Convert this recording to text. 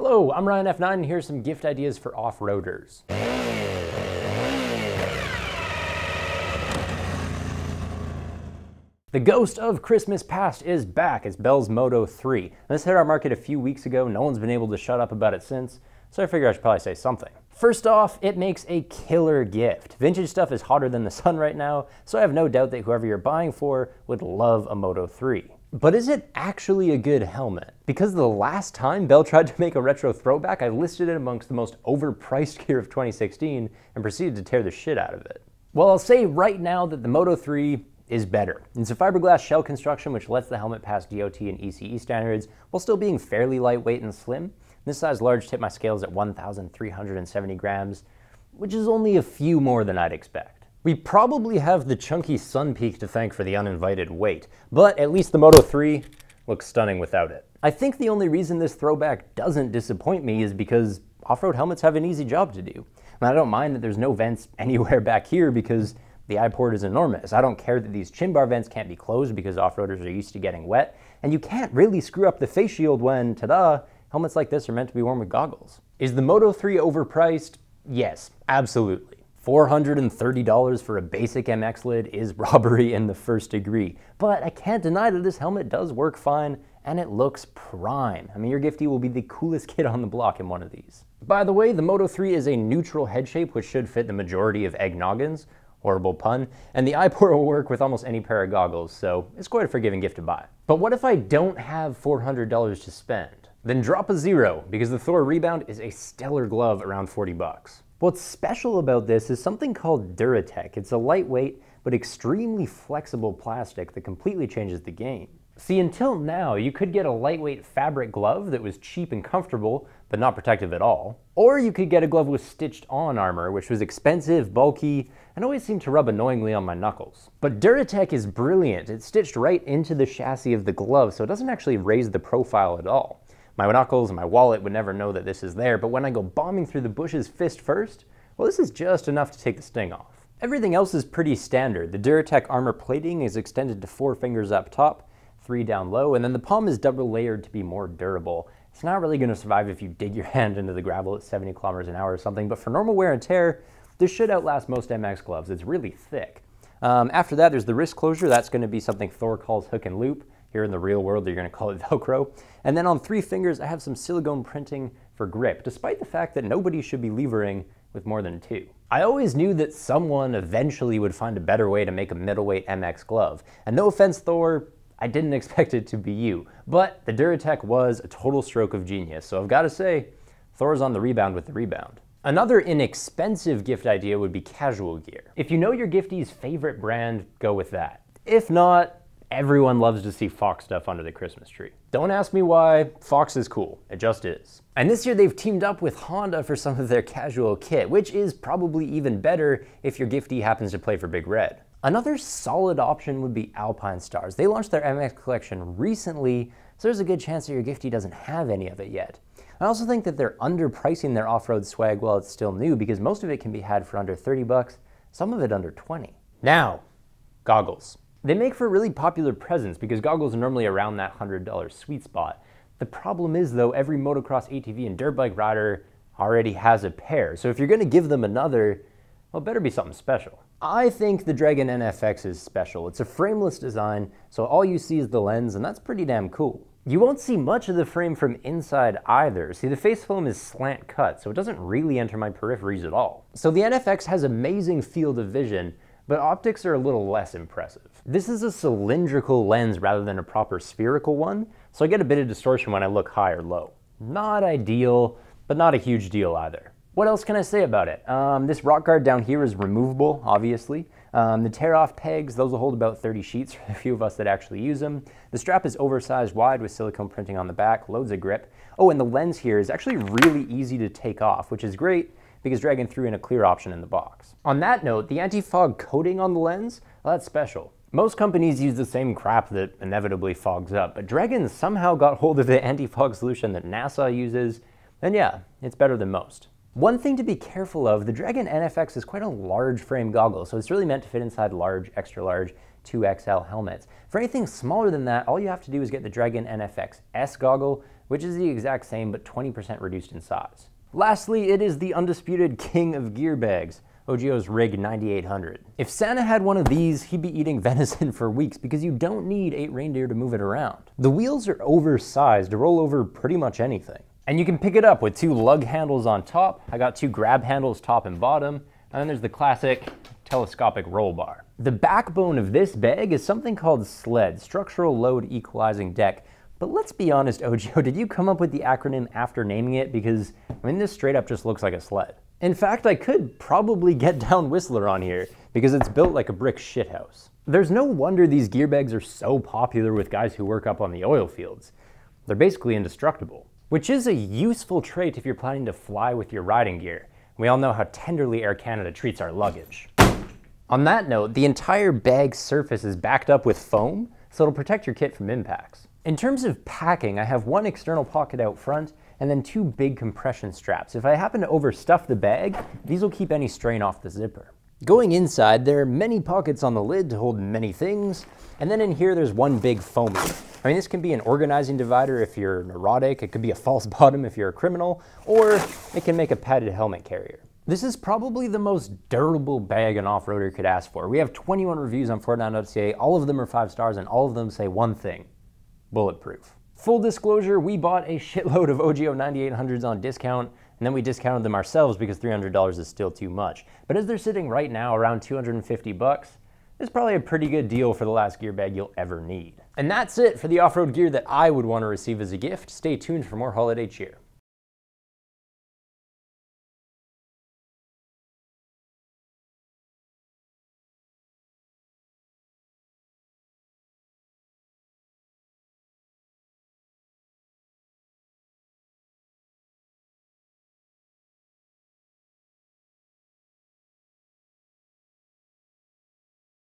Hello, I'm Ryan F9 and here's some gift ideas for off-roaders. The Ghost of Christmas Past is back It's Bell's Moto 3. This hit our market a few weeks ago, no one's been able to shut up about it since, so I figure I should probably say something. First off, it makes a killer gift. Vintage stuff is hotter than the sun right now, so I have no doubt that whoever you're buying for would love a Moto 3. But is it actually a good helmet? Because the last time Bell tried to make a retro throwback, I listed it amongst the most overpriced gear of 2016 and proceeded to tear the shit out of it. Well, I'll say right now that the Moto 3 is better. It's a fiberglass shell construction which lets the helmet pass DOT and ECE standards while still being fairly lightweight and slim. This size large tip my scales at 1,370 grams, which is only a few more than I'd expect. We probably have the chunky Sun Peak to thank for the uninvited weight, but at least the Moto 3 looks stunning without it. I think the only reason this throwback doesn't disappoint me is because off-road helmets have an easy job to do. And I don't mind that there's no vents anywhere back here because the eye port is enormous. I don't care that these chin bar vents can't be closed because off-roaders are used to getting wet, and you can't really screw up the face shield when, ta-da, helmets like this are meant to be worn with goggles. Is the Moto 3 overpriced? Yes, absolutely. $430 for a basic MX lid is robbery in the first degree, but I can't deny that this helmet does work fine and it looks prime. I mean, your gifty will be the coolest kid on the block in one of these. By the way, the Moto 3 is a neutral head shape which should fit the majority of egg noggins, horrible pun, and the eye port will work with almost any pair of goggles, so it's quite a forgiving gift to buy. But what if I don't have $400 to spend? Then drop a zero, because the Thor Rebound is a stellar glove around 40 bucks. What's special about this is something called Duratec. It's a lightweight but extremely flexible plastic that completely changes the game. See, until now, you could get a lightweight fabric glove that was cheap and comfortable, but not protective at all. Or you could get a glove with stitched on armor, which was expensive, bulky, and always seemed to rub annoyingly on my knuckles. But Duratec is brilliant. It's stitched right into the chassis of the glove, so it doesn't actually raise the profile at all. My knuckles and my wallet would never know that this is there, but when I go bombing through the bushes fist first, well this is just enough to take the sting off. Everything else is pretty standard. The Duratec armor plating is extended to four fingers up top, three down low, and then the palm is double layered to be more durable. It's not really going to survive if you dig your hand into the gravel at 70 kilometers an hour or something, but for normal wear and tear, this should outlast most MX gloves. It's really thick. Um, after that, there's the wrist closure. That's going to be something Thor calls hook and loop. Here in the real world, they're gonna call it Velcro. And then on three fingers, I have some silicone printing for grip, despite the fact that nobody should be levering with more than two. I always knew that someone eventually would find a better way to make a middleweight MX glove. And no offense, Thor, I didn't expect it to be you. But the Duratech was a total stroke of genius, so I've gotta say, Thor's on the rebound with the rebound. Another inexpensive gift idea would be casual gear. If you know your giftie's favorite brand, go with that. If not, everyone loves to see Fox stuff under the Christmas tree. Don't ask me why, Fox is cool, it just is. And this year they've teamed up with Honda for some of their casual kit, which is probably even better if your giftie happens to play for Big Red. Another solid option would be Alpine Stars. They launched their MX collection recently, so there's a good chance that your giftie doesn't have any of it yet. I also think that they're underpricing their off-road swag while it's still new because most of it can be had for under 30 bucks, some of it under 20. Now, goggles. They make for really popular presents because goggles are normally around that $100 sweet spot. The problem is though, every motocross ATV and dirt bike rider already has a pair. So if you're gonna give them another, well, it better be something special. I think the Dragon NFX is special. It's a frameless design, so all you see is the lens, and that's pretty damn cool. You won't see much of the frame from inside either. See, the face film is slant cut, so it doesn't really enter my peripheries at all. So the NFX has amazing field of vision, but optics are a little less impressive. This is a cylindrical lens rather than a proper spherical one, so I get a bit of distortion when I look high or low. Not ideal, but not a huge deal either. What else can I say about it? Um, this rock guard down here is removable, obviously. Um, the tear-off pegs, those will hold about 30 sheets for the few of us that actually use them. The strap is oversized wide with silicone printing on the back, loads of grip. Oh, and the lens here is actually really easy to take off, which is great because Dragon threw in a clear option in the box. On that note, the anti-fog coating on the lens, well, that's special. Most companies use the same crap that inevitably fogs up, but Dragon somehow got hold of the anti-fog solution that NASA uses, and yeah, it's better than most. One thing to be careful of, the Dragon NFX is quite a large frame goggle, so it's really meant to fit inside large, extra large, 2XL helmets. For anything smaller than that, all you have to do is get the Dragon NFX S goggle, which is the exact same but 20% reduced in size. Lastly, it is the undisputed king of gear bags, OGO's Rig 9800. If Santa had one of these, he'd be eating venison for weeks because you don't need eight reindeer to move it around. The wheels are oversized to roll over pretty much anything. And you can pick it up with two lug handles on top. I got two grab handles top and bottom. And then there's the classic telescopic roll bar. The backbone of this bag is something called SLED, Structural Load Equalizing Deck, but let's be honest, Ojo, did you come up with the acronym after naming it? Because, I mean, this straight up just looks like a sled. In fact, I could probably get down Whistler on here, because it's built like a brick shithouse. There's no wonder these gear bags are so popular with guys who work up on the oil fields. They're basically indestructible, which is a useful trait if you're planning to fly with your riding gear. We all know how tenderly Air Canada treats our luggage. On that note, the entire bag's surface is backed up with foam, so it'll protect your kit from impacts. In terms of packing, I have one external pocket out front and then two big compression straps. If I happen to overstuff the bag, these will keep any strain off the zipper. Going inside, there are many pockets on the lid to hold many things, and then in here there's one big foamy. I mean, this can be an organizing divider if you're neurotic, it could be a false bottom if you're a criminal, or it can make a padded helmet carrier. This is probably the most durable bag an off-roader could ask for. We have 21 reviews on Fortnite.ca, all of them are five stars, and all of them say one thing, bulletproof. Full disclosure, we bought a shitload of OGO 9800s on discount, and then we discounted them ourselves because $300 is still too much. But as they're sitting right now around 250 bucks, it's probably a pretty good deal for the last gear bag you'll ever need. And that's it for the off-road gear that I would want to receive as a gift. Stay tuned for more holiday cheer.